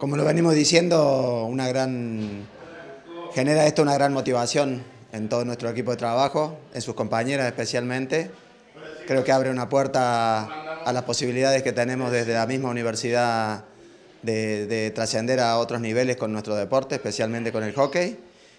como lo venimos diciendo, una gran genera esto una gran motivación en todo nuestro equipo de trabajo, en sus compañeras especialmente. Creo que abre una puerta a las posibilidades que tenemos desde la misma universidad de, de trascender a otros niveles con nuestro deporte, especialmente con el hockey.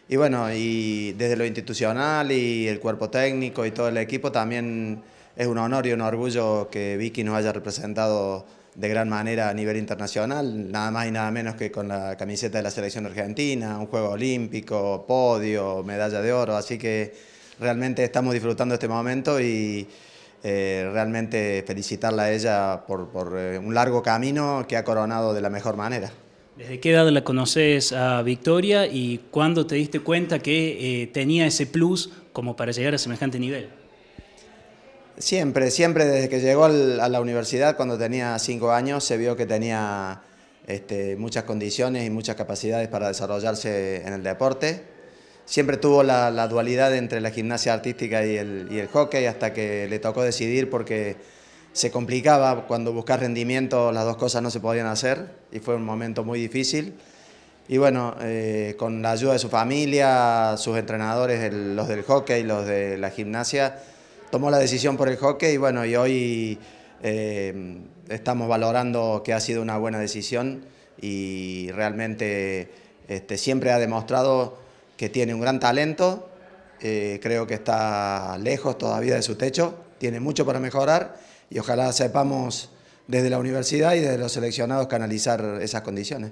Y bueno, y desde lo institucional y el cuerpo técnico y todo el equipo también es un honor y un orgullo que Vicky nos haya representado de gran manera a nivel internacional, nada más y nada menos que con la camiseta de la selección argentina, un juego olímpico, podio, medalla de oro, así que realmente estamos disfrutando este momento y eh, realmente felicitarla a ella por, eh, un largo camino que ha coronado de la mejor manera. ¿Desde qué edad la conoces a Victoria y cuándo te diste cuenta que eh, tenía ese plus como para llegar a semejante nivel? Siempre, siempre desde que llegó a la universidad cuando tenía cinco años se vio que tenía este, muchas condiciones y muchas capacidades para desarrollarse en el deporte. Siempre tuvo la, dualidad entre la gimnasia artística y el, hockey hasta que le tocó decidir porque se complicaba cuando buscar rendimiento las dos cosas no se podían hacer y fue un momento muy difícil. Y bueno, eh, con la ayuda de su familia, sus entrenadores, los del hockey, y los de la gimnasia, tomó la decisión por el hockey y bueno, y hoy eh, estamos valorando que ha sido una buena decisión y realmente este, siempre ha demostrado que tiene un gran talento, eh, creo que está lejos todavía de su techo, tiene mucho para mejorar y ojalá sepamos desde la universidad y desde los seleccionados canalizar esas condiciones.